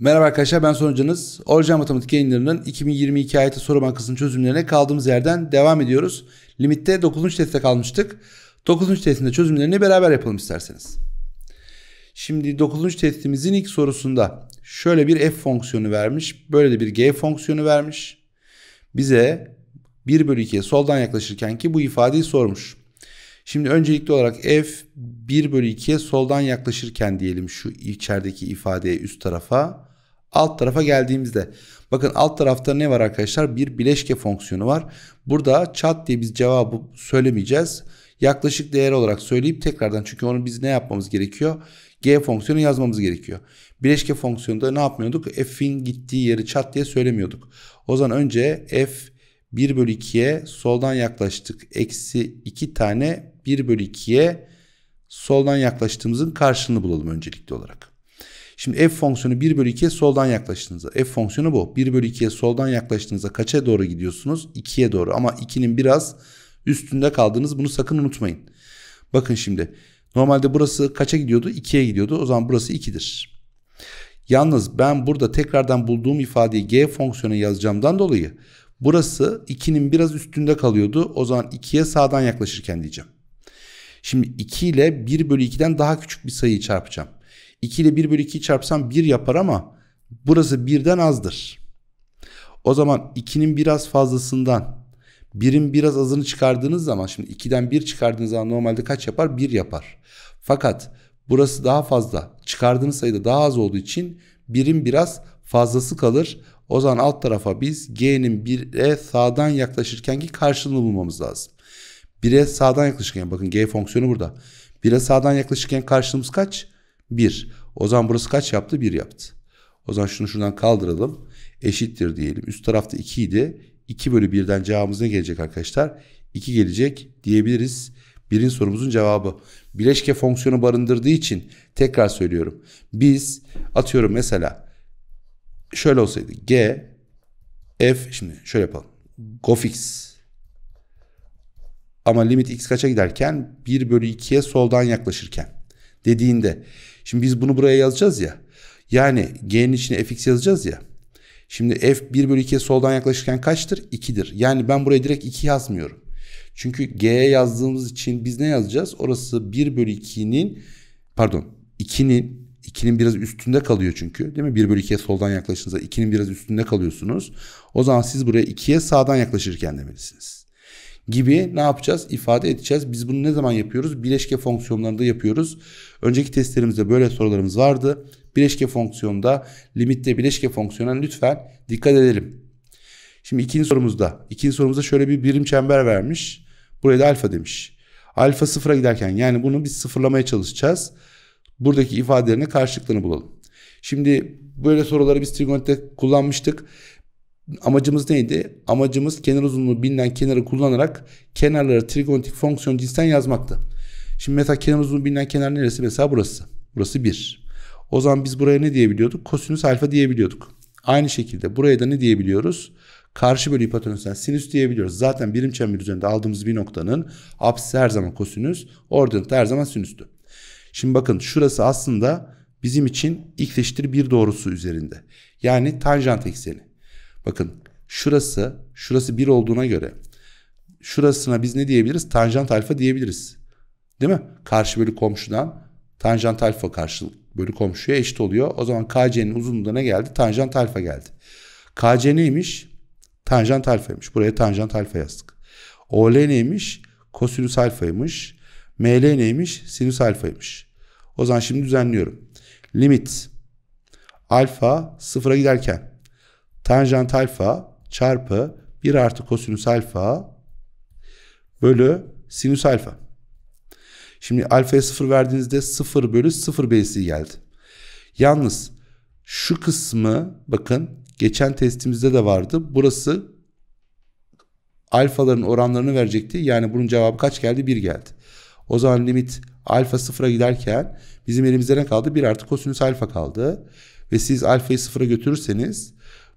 Merhaba arkadaşlar ben sonucunuz. Orjan Matematik yayınlarının 2022 ayeti soru bankasının çözümlerine kaldığımız yerden devam ediyoruz. Limitte 9. testte kalmıştık. 9. testinde çözümlerini beraber yapalım isterseniz. Şimdi 9. testimizin ilk sorusunda şöyle bir f fonksiyonu vermiş. Böyle de bir g fonksiyonu vermiş. Bize 1 bölü 2'ye soldan yaklaşırken ki bu ifadeyi sormuş. Şimdi öncelikli olarak f 1 bölü 2'ye soldan yaklaşırken diyelim şu içerideki ifadeye üst tarafa. Alt tarafa geldiğimizde bakın alt tarafta ne var arkadaşlar? Bir bileşke fonksiyonu var. Burada çat diye biz cevabı söylemeyeceğiz. Yaklaşık değer olarak söyleyip tekrardan çünkü onu biz ne yapmamız gerekiyor? G fonksiyonu yazmamız gerekiyor. Bileşke fonksiyonunda ne yapmıyorduk? F'in gittiği yeri çat diye söylemiyorduk. O zaman önce F 1 bölü 2'ye soldan yaklaştık. Eksi 2 tane 1 bölü 2'ye soldan yaklaştığımızın karşılığını bulalım öncelikli olarak. Şimdi f fonksiyonu 1 bölü 2'ye soldan yaklaştığınızda. F fonksiyonu bu. 1 bölü 2'ye soldan yaklaştığınızda kaça doğru gidiyorsunuz? 2'ye doğru ama 2'nin biraz üstünde kaldınız. Bunu sakın unutmayın. Bakın şimdi normalde burası kaça gidiyordu? 2'ye gidiyordu. O zaman burası 2'dir. Yalnız ben burada tekrardan bulduğum ifadeyi g fonksiyonu yazacağımdan dolayı burası 2'nin biraz üstünde kalıyordu. O zaman 2'ye sağdan yaklaşırken diyeceğim. Şimdi 2 ile 1 bölü 2'den daha küçük bir sayıyı çarpacağım. 2 ile 1 bölü 2'yi çarpsam 1 yapar ama burası 1'den azdır. O zaman 2'nin biraz fazlasından 1'in biraz azını çıkardığınız zaman şimdi 2'den 1 çıkardığınız zaman normalde kaç yapar? 1 yapar. Fakat burası daha fazla çıkardığınız sayıda daha az olduğu için 1'in biraz fazlası kalır. O zaman alt tarafa biz G'nin 1'e sağdan yaklaşırkenki karşılığını bulmamız lazım. 1'e sağdan yaklaşırken bakın G fonksiyonu burada. 1'e sağdan yaklaşırken karşılığımız kaç? 1. O zaman burası kaç yaptı? 1 yaptı. O zaman şunu şuradan kaldıralım. Eşittir diyelim. Üst tarafta 2 idi. 2 bölü 1'den cevabımız ne gelecek arkadaşlar? 2 gelecek diyebiliriz. Birinci sorumuzun cevabı. Bileşke fonksiyonu barındırdığı için tekrar söylüyorum. Biz atıyorum mesela şöyle olsaydı G F şimdi şöyle yapalım. Gofix ama limit x kaça giderken 1 bölü 2'ye soldan yaklaşırken dediğinde Şimdi biz bunu buraya yazacağız ya. Yani g'nin içine fx yazacağız ya. Şimdi f 1 bölü 2'ye soldan yaklaşırken kaçtır? 2'dir. Yani ben buraya direkt 2 yazmıyorum. Çünkü g'ye yazdığımız için biz ne yazacağız? Orası 1 bölü 2'nin pardon 2'nin 2'nin biraz üstünde kalıyor çünkü değil mi? 1 bölü 2'ye soldan yaklaşınca 2'nin biraz üstünde kalıyorsunuz. O zaman siz buraya 2'ye sağdan yaklaşırken demelisiniz gibi ne yapacağız? İfade edeceğiz. Biz bunu ne zaman yapıyoruz? Bileşke fonksiyonlarında yapıyoruz. Önceki testlerimizde böyle sorularımız vardı. Bileşke fonksiyonda, limitte bileşke fonksiyona lütfen dikkat edelim. Şimdi ikinci sorumuzda. ikinci sorumuzda şöyle bir birim çember vermiş. Buraya da alfa demiş. Alfa sıfıra giderken yani bunu biz sıfırlamaya çalışacağız. Buradaki ifadelerine karşılıklarını bulalım. Şimdi böyle soruları biz trigonometride kullanmıştık. Amacımız neydi? Amacımız kenar uzunluğu bilinen kenarı kullanarak kenarları trigonometrik fonksiyon cinsten yazmaktı. Şimdi mesela kenar uzunluğu bilinen kenar neresi? Mesela burası. Burası 1. O zaman biz buraya ne diyebiliyorduk? Kosinüs alfa diyebiliyorduk. Aynı şekilde buraya da ne diyebiliyoruz? Karşı bölü hipotenüsten sinüs diyebiliyoruz. Zaten birim çember üzerinde aldığımız bir noktanın apsisi her zaman kosinüs, ordinatı her zaman sinüstü. Şimdi bakın şurası aslında bizim için x eşittir 1 doğrusu üzerinde. Yani tanjant ekseni. Bakın şurası, şurası 1 olduğuna göre şurasına biz ne diyebiliriz? Tanjant alfa diyebiliriz. Değil mi? Karşı bölü komşudan tanjant alfa karşı bölü komşuya eşit oluyor. O zaman KC'nin uzunluğuna ne geldi? Tanjant alfa geldi. KC neymiş? Tanjant alfaymış. Buraya tanjant alfa yazdık. OL neymiş? Kosinüs alfaymış. ML neymiş? Sinüs alfaymış. O zaman şimdi düzenliyorum. Limit alfa sıfıra giderken tanjant alfa çarpı 1 artı kosinüs alfa bölü sinüs alfa. Şimdi alfaya 0 verdiğinizde 0 bölü 0 b'si geldi. Yalnız şu kısmı bakın geçen testimizde de vardı. Burası alfaların oranlarını verecekti. Yani bunun cevabı kaç geldi? 1 geldi. O zaman limit alfa sıfıra giderken bizim elimizde ne kaldı? 1 artı kosinüs alfa kaldı. Ve siz alfayı sıfıra götürürseniz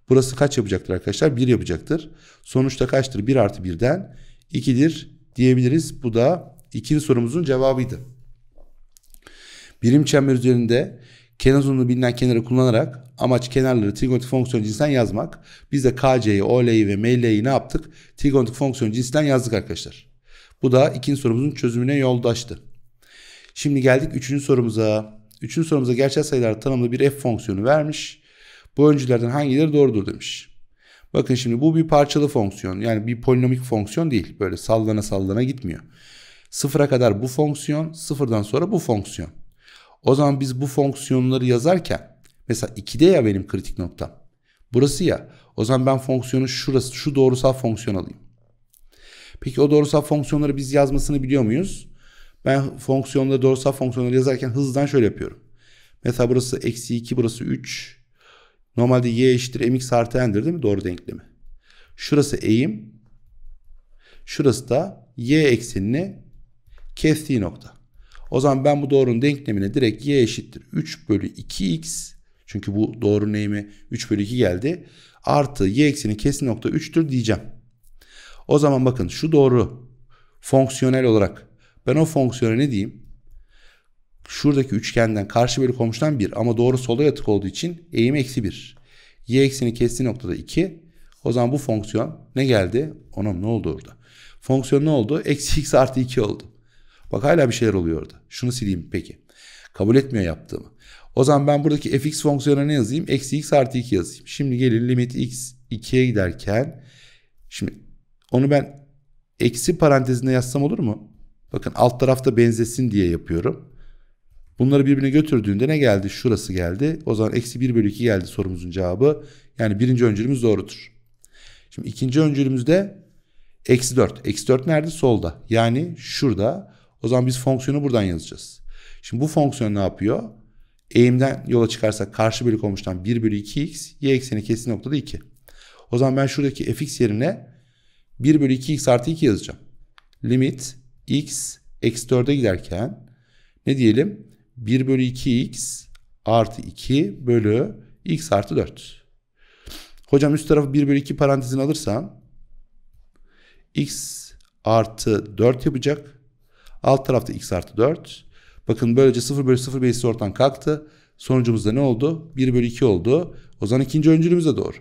Burası kaç yapacaktır arkadaşlar? 1 yapacaktır. Sonuçta kaçtır? 1 artı 1'den 2'dir diyebiliriz. Bu da ikinci sorumuzun cevabıydı. Birim çember üzerinde kenar uzunluğu bilinen kenarı kullanarak amaç kenarları trigonometrik fonksiyon cinsinden yazmak. Biz de KC'yi, OL'yi ve ML'yi ne yaptık? Trigonometrik fonksiyon cinsinden yazdık arkadaşlar. Bu da ikinci sorumuzun çözümüne yoldaştı. Şimdi geldik üçüncü sorumuza. Üçüncü sorumuza gerçel sayılar tanımlı bir f fonksiyonu vermiş. Bu öncülerden hangileri doğrudur demiş. Bakın şimdi bu bir parçalı fonksiyon. Yani bir polinomik fonksiyon değil. Böyle sallana sallana gitmiyor. Sıfıra kadar bu fonksiyon, sıfırdan sonra bu fonksiyon. O zaman biz bu fonksiyonları yazarken mesela 2'de ya benim kritik noktam. Burası ya. O zaman ben fonksiyonu şurası, şu doğrusal fonksiyon alayım. Peki o doğrusal fonksiyonları biz yazmasını biliyor muyuz? Ben fonksiyonları doğrusal fonksiyonları yazarken hızdan şöyle yapıyorum. Mesela burası eksi 2, burası 3, Normalde y eşittir mx artı n'dir değil mi? Doğru denklemi. Şurası eğim. Şurası da y eksenini kestiği nokta. O zaman ben bu doğrunun denklemine direkt y eşittir 3 bölü 2x çünkü bu doğru eğimi 3 bölü 2 geldi. Artı y ekseni kesin nokta 3'tür diyeceğim. O zaman bakın şu doğru fonksiyonel olarak ben o fonksiyona ne diyeyim? Şuradaki üçgenden karşı bölü komşudan 1 ama doğru sola yatık olduğu için eğim eksi 1. Y eksini kestiği noktada 2. O zaman bu fonksiyon ne geldi? Onam ne oldu orada? Fonksiyon ne oldu? Eksi x artı 2 oldu. Bak hala bir şeyler oluyor orada. Şunu sileyim peki. Kabul etmiyor yaptığımı. O zaman ben buradaki fx fonksiyonuna ne yazayım? Eksi x artı 2 yazayım. Şimdi gelir limit x 2'ye giderken. Şimdi onu ben eksi parantezine yazsam olur mu? Bakın alt tarafta benzesin diye yapıyorum. Bunları birbirine götürdüğünde ne geldi? Şurası geldi. O zaman eksi 1 bölü 2 geldi sorumuzun cevabı. Yani birinci öncülümüz doğrudur. Şimdi ikinci de eksi 4. Eksi 4 nerede? Solda. Yani şurada. O zaman biz fonksiyonu buradan yazacağız. Şimdi bu fonksiyon ne yapıyor? Eğimden yola çıkarsak karşı bölü komşudan 1 bölü 2x. Y ekseni kesin noktada 2. O zaman ben şuradaki fx yerine 1 bölü 2x artı 2 yazacağım. Limit x eksi 4'e giderken ne diyelim? 1 bölü 2x artı 2 bölü x artı 4. Hocam üst tarafı 1 bölü 2 parantezin alırsan x artı 4 yapacak. Alt tarafta x artı 4. Bakın böylece 0 bölü 0 bölü ortadan kalktı. Sonucumuz da ne oldu? 1 bölü 2 oldu. O zaman ikinci öncülümüze doğru.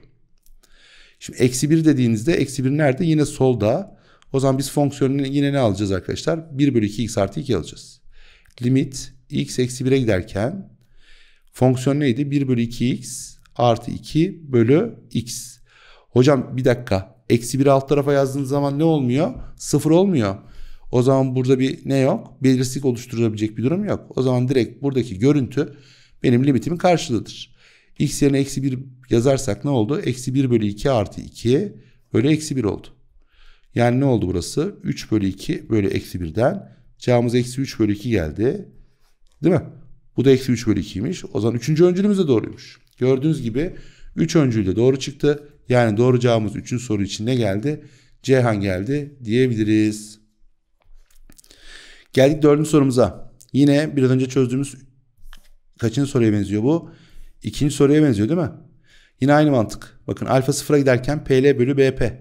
Şimdi eksi 1 dediğinizde eksi 1 nerede? Yine solda. O zaman biz fonksiyonunu yine ne alacağız arkadaşlar? 1 bölü 2 x artı 2 alacağız. Limit x eksi 1'e giderken fonksiyon neydi? 1 bölü 2x artı 2 bölü x. Hocam bir dakika eksi 1'i alt tarafa yazdığınız zaman ne olmuyor? Sıfır olmuyor. O zaman burada bir ne yok? Belirsizlik oluşturulabilecek bir durum yok. O zaman direkt buradaki görüntü benim limitimin karşılığıdır. X yerine eksi 1 yazarsak ne oldu? Eksi 1 bölü 2 artı 2 bölü eksi 1 oldu. Yani ne oldu burası? 3 bölü 2 bölü eksi 1'den cevabımız eksi 3 bölü 2 geldi. Değil mi? Bu da eksi 3 bölü 2'ymiş. O zaman 3. öncülümüz de doğruymuş. Gördüğünüz gibi 3 öncülde doğru çıktı. Yani doğru cevabımız 3. soru için ne geldi? Ceyhan geldi diyebiliriz. Geldik 4. sorumuza. Yine biraz önce çözdüğümüz kaçıncı soruya benziyor bu? İkinci soruya benziyor değil mi? Yine aynı mantık. Bakın alfa sıfıra giderken PL bölü BP.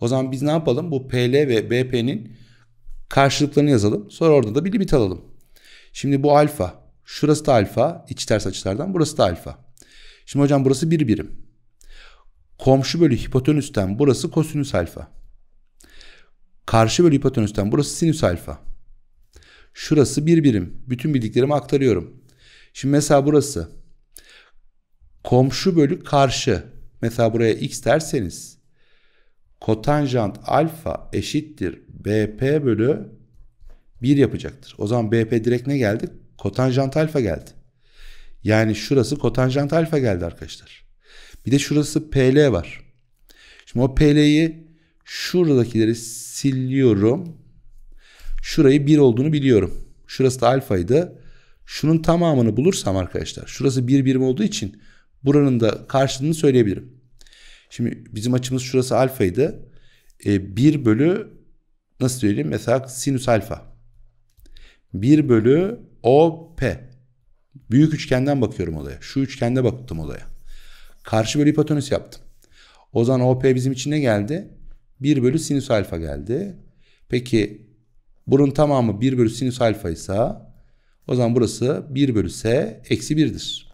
O zaman biz ne yapalım? Bu PL ve BP'nin karşılıklarını yazalım. Sonra orada da bir limit alalım. Şimdi bu alfa. Şurası da alfa. İç ters açılardan. Burası da alfa. Şimdi hocam burası bir birim. Komşu bölü hipotenüsten burası kosinüs alfa. Karşı bölü hipotenüsten burası sinüs alfa. Şurası bir birim. Bütün bildiklerimi aktarıyorum. Şimdi mesela burası. Komşu bölü karşı. Mesela buraya x derseniz kotanjant alfa eşittir bp bölü 1 yapacaktır. O zaman BP direkt ne geldi? Kotanjant alfa geldi. Yani şurası kotanjant alfa geldi arkadaşlar. Bir de şurası PL var. Şimdi o PL'yi şuradakileri siliyorum. Şurayı 1 olduğunu biliyorum. Şurası da alfaydı. Şunun tamamını bulursam arkadaşlar. Şurası 1 bir birim olduğu için buranın da karşılığını söyleyebilirim. Şimdi bizim açımız şurası alfaydı. E, 1 bölü nasıl söyleyeyim mesela sinüs alfa. 1 bölü OP. Büyük üçgenden bakıyorum olaya. Şu üçgende baktım olaya. Karşı bölü hipotenüs yaptım. O zaman OP bizim için ne geldi? 1 bölü sinüs alfa geldi. Peki bunun tamamı 1 bölü sinüs alfa ise o zaman burası 1 bölü S eksi 1'dir.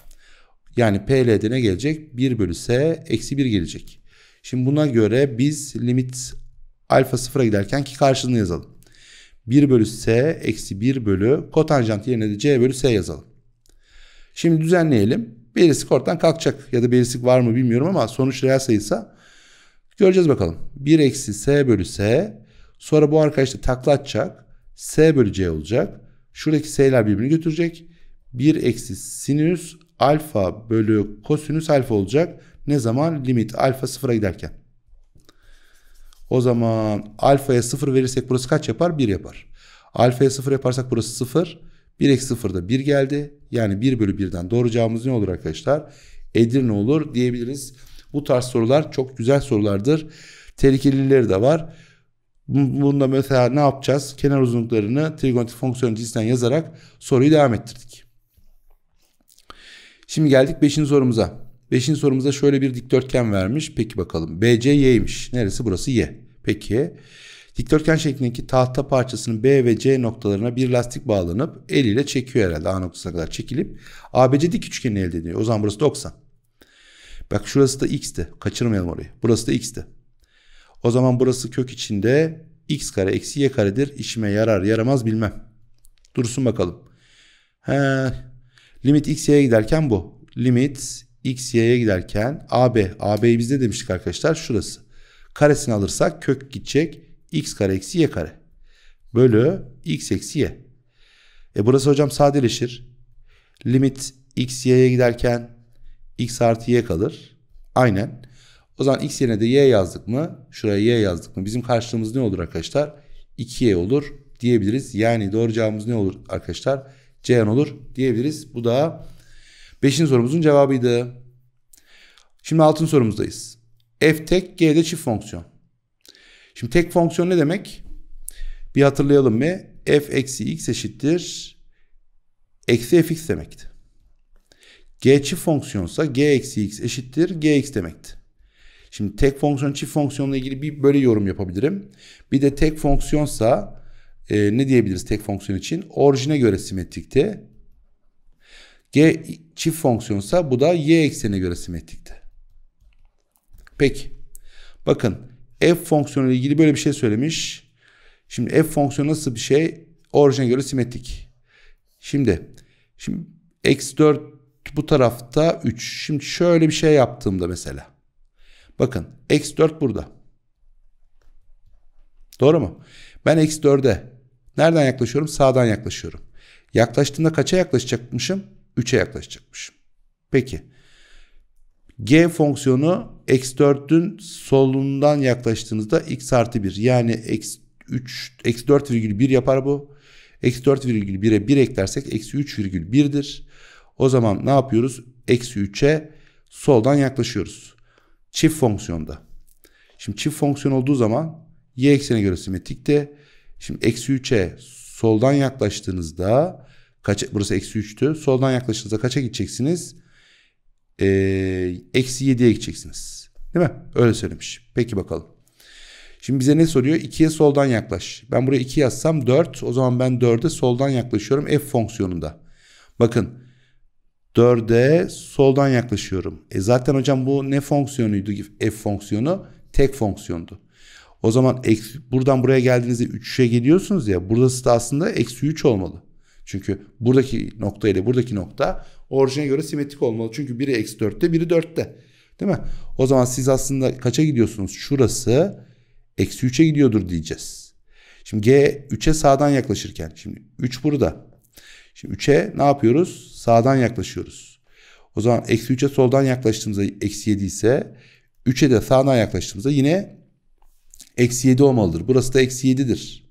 Yani PL'de ne gelecek? 1 bölü S eksi 1 gelecek. Şimdi buna göre biz limit alfa sıfıra giderken ki karşılığını yazalım. 1 bölü S eksi 1 bölü kotanjant yerine de C bölü S yazalım. Şimdi düzenleyelim. Belirsik ortadan kalkacak ya da belirsik var mı bilmiyorum ama sonuç real sayısa göreceğiz bakalım. 1 eksi S bölü S sonra bu arkadaş da takla atacak. S bölü C olacak. Şuradaki S'ler birbirini götürecek. 1 eksi sinüs alfa bölü kosinüs alfa olacak. Ne zaman limit alfa sıfıra giderken. O zaman alfaya 0 verirsek burası kaç yapar? 1 yapar. Alfaya 0 yaparsak burası 0. 1 eksi 0 da 1 geldi. Yani 1 bölü 1'den doğru cevabımız ne olur arkadaşlar? Edirne olur diyebiliriz. Bu tarz sorular çok güzel sorulardır. Tehlikelileri de var. Bunda mesela ne yapacağız? Kenar uzunluklarını trigonometrik fonksiyonun cinsinden yazarak soruyu devam ettirdik. Şimdi geldik 5. sorumuza. Beşinci sorumuzda şöyle bir dikdörtgen vermiş. Peki bakalım. BC Y'ymiş. Neresi burası? Y. Peki. Dikdörtgen şeklindeki tahta parçasının B ve C noktalarına bir lastik bağlanıp eliyle çekiyor herhalde. A noktasına kadar çekilip ABC dik üçgeni elde ediyor. O zaman burası 90. Bak şurası da x'ti. Kaçırmayalım orayı. Burası da x'ti. O zaman burası kök içinde x kare eksi y karedir. İşime yarar yaramaz bilmem. Dursun bakalım. He, limit y'ye giderken bu. Limit X, Y'ye giderken AB. AB'yi bizde demiştik arkadaşlar şurası. Karesini alırsak kök gidecek. X kare eksi Y kare. Bölü X eksi Y. E burası hocam sadeleşir. Limit X, Y'ye giderken X artı Y kalır. Aynen. O zaman X yerine de Y yazdık mı? Şuraya Y yazdık mı? Bizim karşılığımız ne olur arkadaşlar? 2Y olur diyebiliriz. Yani doğru cevabımız ne olur arkadaşlar? Ceyhan olur diyebiliriz. Bu da Beşinci sorumuzun cevabıydı. Şimdi altın sorumuzdayız. F tek G'de çift fonksiyon. Şimdi tek fonksiyon ne demek? Bir hatırlayalım mı? F eksi x eşittir. Eksi fx demekti. G çift fonksiyonsa G eksi x eşittir. Gx demekti. Şimdi tek fonksiyon çift fonksiyonla ilgili bir böyle yorum yapabilirim. Bir de tek fonksiyonsa e, ne diyebiliriz tek fonksiyon için? Orijine göre simetrikte G çift fonksiyonsa bu da y eksenine göre simetrikti. Peki. Bakın f fonksiyonu ile ilgili böyle bir şey söylemiş. Şimdi f fonksiyonu nasıl bir şey? Orijine göre simetrik. Şimdi şimdi x4 bu tarafta 3. Şimdi şöyle bir şey yaptığımda mesela. Bakın x4 burada. Doğru mu? Ben x4'e nereden yaklaşıyorum? Sağdan yaklaşıyorum. Yaklaştığımda kaça yaklaşacakmışım? 3'e yaklaşacakmış. Peki. G fonksiyonu x4'ün solundan yaklaştığınızda x artı 1 yani x3 x4,1 yapar bu. x4,1'e 4 virgül 1 eklersek eksi 3,1'dir. O zaman ne yapıyoruz? Eksi 3'e soldan yaklaşıyoruz. Çift fonksiyonda. Şimdi çift fonksiyon olduğu zaman y eksene göre simetrikte. Şimdi eksi 3'e soldan yaklaştığınızda Kaç, burası eksi 3'tü. Soldan yaklaştığınızda kaça gideceksiniz? Ee, eksi 7'ye gideceksiniz. Değil mi? Öyle söylemiş. Peki bakalım. Şimdi bize ne soruyor? 2'ye soldan yaklaş. Ben buraya 2 yazsam 4. O zaman ben 4'e soldan yaklaşıyorum f fonksiyonunda. Bakın 4'e soldan yaklaşıyorum. E zaten hocam bu ne fonksiyonuydu f fonksiyonu? Tek fonksiyondu. O zaman buradan buraya geldiğinizde 3'e geliyorsunuz ya. Burası da aslında eksi 3 olmalı. Çünkü buradaki nokta ile buradaki nokta orijine göre simetrik olmalı. Çünkü biri eksi 4'te biri 4'te. Değil mi? O zaman siz aslında kaça gidiyorsunuz? Şurası eksi 3'e gidiyordur diyeceğiz. Şimdi G 3'e sağdan yaklaşırken. Şimdi 3 burada. Şimdi 3'e ne yapıyoruz? Sağdan yaklaşıyoruz. O zaman eksi 3'e soldan yaklaştığımızda eksi 7 ise 3'e de sağdan yaklaştığımızda yine eksi 7 olmalıdır. Burası da eksi 7'dir.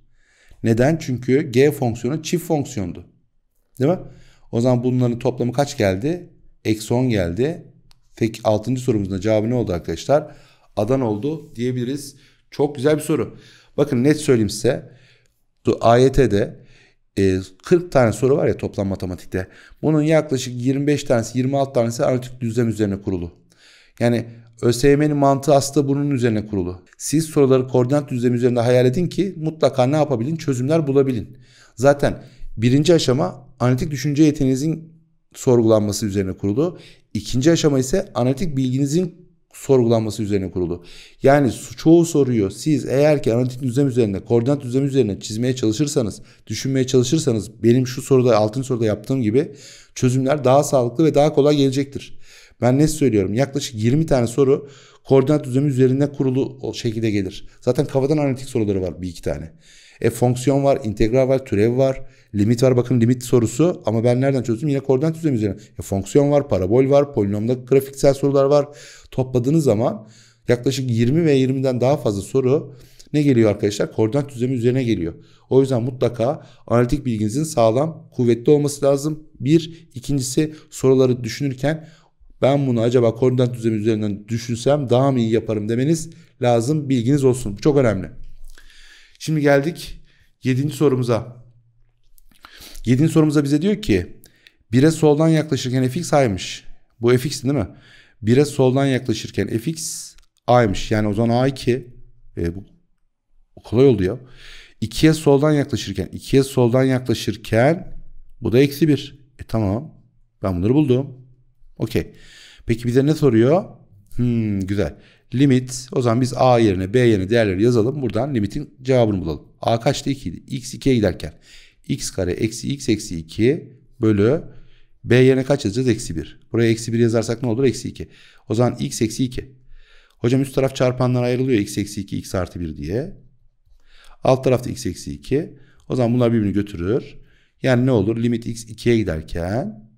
Neden? Çünkü g fonksiyonu çift fonksiyondu. Değil mi? O zaman bunların toplamı kaç geldi? Eksi 10 geldi. Peki 6. sorumuzun cevabı ne oldu arkadaşlar? Adan oldu diyebiliriz. Çok güzel bir soru. Bakın net söyleyeyim size. AYT'de 40 e, tane soru var ya toplam matematikte. Bunun yaklaşık 25 tanesi 26 tanesi analitik düzlem üzerine kurulu. Yani ÖSYM'nin mantığı aslında bunun üzerine kurulu. Siz soruları koordinat düzlemi üzerinde hayal edin ki mutlaka ne yapabilin? Çözümler bulabilin. Zaten birinci aşama analitik düşünce yeteneğinizin sorgulanması üzerine kurulu. İkinci aşama ise analitik bilginizin sorgulanması üzerine kurulu. Yani çoğu soruyu siz eğer ki analitik düzlem üzerine, koordinat düzlem üzerine çizmeye çalışırsanız, düşünmeye çalışırsanız benim şu soruda, altın soruda yaptığım gibi çözümler daha sağlıklı ve daha kolay gelecektir. Ben ne söylüyorum? Yaklaşık 20 tane soru koordinat düzlemi üzerinde kurulu o şekilde gelir. Zaten kafadan analitik soruları var bir iki tane. E fonksiyon var, integral var, türev var, limit var. Bakın limit sorusu ama ben nereden çözdüm? Yine koordinat düzlemi üzerinde. E, fonksiyon var, parabol var, polinomda grafiksel sorular var. Topladığınız zaman yaklaşık 20 ve 20'den daha fazla soru ne geliyor arkadaşlar? Koordinat düzlemi üzerine geliyor. O yüzden mutlaka analitik bilginizin sağlam, kuvvetli olması lazım. Bir, ikincisi soruları düşünürken ben bunu acaba koordinat düzlemi üzerinden düşünsem daha mı iyi yaparım demeniz lazım. Bilginiz olsun. çok önemli. Şimdi geldik 7. sorumuza. 7. sorumuza bize diyor ki 1'e soldan yaklaşırken fx a'ymış. Bu fx değil mi? 1'e soldan yaklaşırken fx a'ymış. Yani o zaman a 2. E, bu kolay oldu ya. 2'ye soldan yaklaşırken 2'ye soldan yaklaşırken bu da eksi 1. E tamam. Ben bunları buldum. Okey. Peki bize ne soruyor? Hmm, güzel. Limit. O zaman biz A yerine B yerine değerleri yazalım. Buradan limitin cevabını bulalım. A kaçtı? 2 idi. X 2'ye giderken. X kare eksi X eksi 2 bölü B yerine kaç yazacağız? Eksi 1. Buraya eksi 1 yazarsak ne olur? Eksi 2. O zaman X eksi 2. Hocam üst taraf çarpanlar ayrılıyor. X eksi 2, X artı 1 diye. Alt tarafta X eksi 2. O zaman bunlar birbirini götürür. Yani ne olur? Limit X 2'ye giderken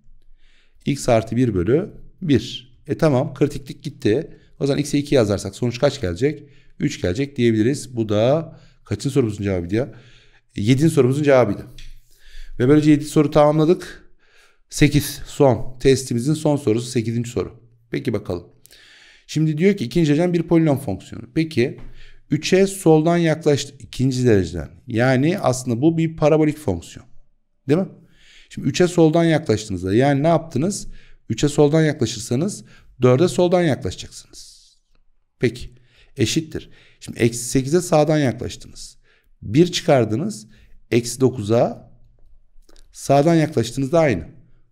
x artı 1 bölü 1. E tamam kritiklik gitti. O zaman x'e 2 yazarsak sonuç kaç gelecek? 3 gelecek diyebiliriz. Bu da kaçın sorumuzun cevabıydı ya? 7'nin sorumuzun cevabıydı. Ve böylece 7 soru tamamladık. 8 son testimizin son sorusu 8. soru. Peki bakalım. Şimdi diyor ki ikinci dereceden bir polinom fonksiyonu. Peki 3'e soldan yaklaştı ikinci dereceden. Yani aslında bu bir parabolik fonksiyon. Değil mi? Şimdi 3'e soldan yaklaştığınızda yani ne yaptınız? 3'e soldan yaklaşırsanız 4'e soldan yaklaşacaksınız. Peki eşittir. Şimdi eksi 8'e sağdan yaklaştınız. 1 çıkardınız. Eksi 9'a sağdan yaklaştığınızda aynı.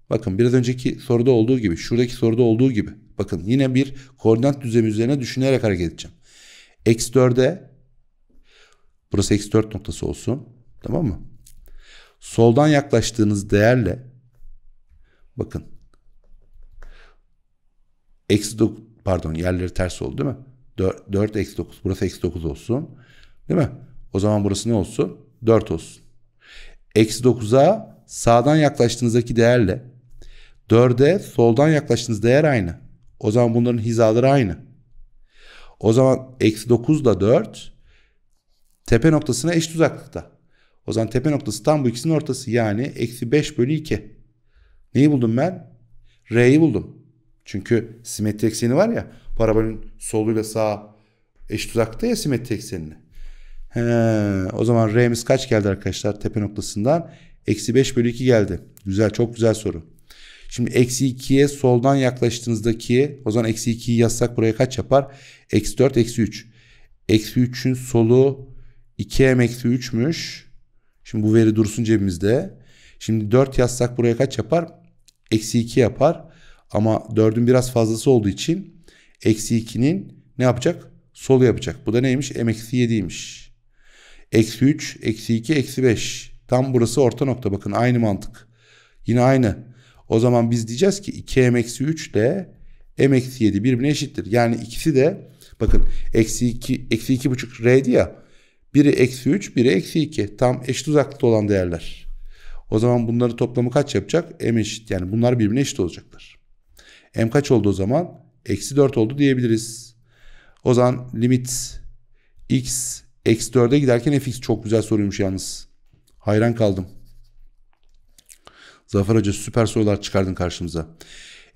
Bakın biraz önceki soruda olduğu gibi şuradaki soruda olduğu gibi. Bakın yine bir koordinat düzlemi üzerine düşünerek hareket edeceğim. Eksi 4'e burası eksi 4 noktası olsun. Tamam mı? soldan yaklaştığınız değerle bakın eksi 9 pardon yerleri ters oldu değil mi? 4, eksi 9 burası eksi 9 olsun değil mi? O zaman burası ne olsun? 4 olsun. Eksi 9'a sağdan yaklaştığınızdaki değerle 4'e soldan yaklaştığınız değer aynı. O zaman bunların hizaları aynı. O zaman eksi 9 da 4 tepe noktasına eşit uzaklıkta. O zaman tepe noktası tam bu ikisinin ortası. Yani eksi 5 bölü 2. Neyi buldum ben? R'yi buldum. Çünkü simetri ekseni var ya. Parabolün soluyla sağ eşit uzakta ya simetri eksenine. He, o zaman R'miz kaç geldi arkadaşlar tepe noktasından? Eksi 5 bölü 2 geldi. Güzel çok güzel soru. Şimdi eksi 2'ye soldan yaklaştığınızdaki o zaman eksi 2'yi yazsak buraya kaç yapar? Eksi 4 eksi 3. Eksi 3'ün solu 2m eksi 3'müş. Şimdi bu veri dursun cebimizde. Şimdi 4 yazsak buraya kaç yapar? Eksi 2 yapar. Ama 4'ün biraz fazlası olduğu için eksi 2'nin ne yapacak? Solu yapacak. Bu da neymiş? M eksi 7'ymiş. Eksi 3, eksi 2, eksi 5. Tam burası orta nokta bakın aynı mantık. Yine aynı. O zaman biz diyeceğiz ki 2m eksi 3 ile m eksi 7 birbirine eşittir. Yani ikisi de bakın eksi 2, eksi 2 buçuk r'di ya biri eksi 3, biri eksi 2. Tam eşit uzaklıkta olan değerler. O zaman bunları toplamı kaç yapacak? M eşit. Yani bunlar birbirine eşit olacaklar. M kaç oldu o zaman? Eksi 4 oldu diyebiliriz. O zaman limit x eksi 4'e giderken fx çok güzel soruymuş yalnız. Hayran kaldım. Zafer Hoca süper sorular çıkardın karşımıza.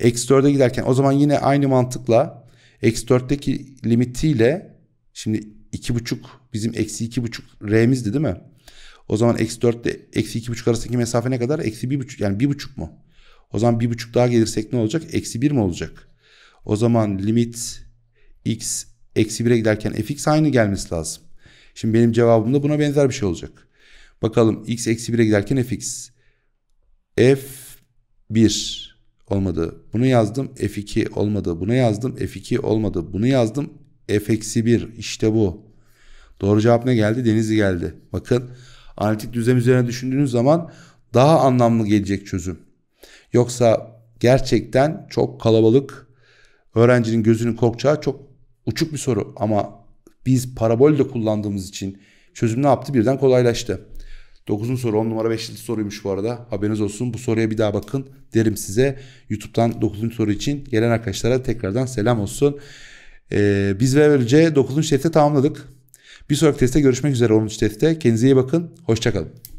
Eksi 4'e giderken o zaman yine aynı mantıkla eksi 4'teki limitiyle şimdi 2,5 bizim eksi iki buçuk R'mizdi değil mi? O zaman eksi dörtte eksi iki buçuk arasındaki mesafe ne kadar? Eksi bir buçuk yani bir buçuk mu? O zaman bir buçuk daha gelirsek ne olacak? Eksi bir mi olacak? O zaman limit x eksi 1'e giderken fx aynı gelmesi lazım. Şimdi benim cevabım da buna benzer bir şey olacak. Bakalım x eksi 1'e giderken fx. f1 olmadı bunu yazdım. f2 olmadı bunu yazdım. f2 olmadı bunu yazdım. f eksi 1 işte bu. Doğru cevap ne geldi? Denizli geldi. Bakın analitik düzlem üzerine düşündüğünüz zaman daha anlamlı gelecek çözüm. Yoksa gerçekten çok kalabalık öğrencinin gözünü korkacağı çok uçuk bir soru ama biz parabol de kullandığımız için çözüm ne yaptı? Birden kolaylaştı. 9. soru 10 numara 5. soruymuş bu arada. Haberiniz olsun. Bu soruya bir daha bakın derim size. YouTube'dan 9. soru için gelen arkadaşlara tekrardan selam olsun. Ee, biz ve böylece 9. şerifte tamamladık. Bir sonraki testte görüşmek üzere 13 testte. Kendinize iyi bakın. Hoşçakalın.